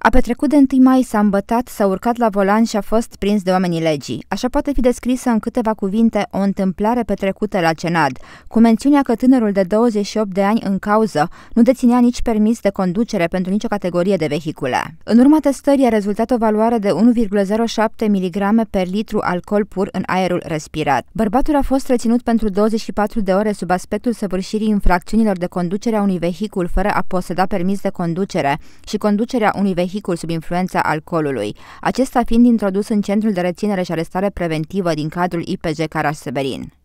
A petrecut de 1 mai, s-a îmbătat, s-a urcat la volan și a fost prins de oamenii legii. Așa poate fi descrisă în câteva cuvinte o întâmplare petrecută la cenad. cu mențiunea că tânărul de 28 de ani în cauză nu deținea nici permis de conducere pentru nicio categorie de vehicule. În urma testării a rezultat o valoare de 1,07 mg per litru alcool pur în aerul respirat. Bărbatul a fost reținut pentru 24 de ore sub aspectul săvârșirii infracțiunilor de conducere a unui vehicul fără a poseda permis de conducere și conducerea unui vehicul vehicul sub influența alcoolului, acesta fiind introdus în centrul de reținere și arestare preventivă din cadrul IPJ Caraș-Severin.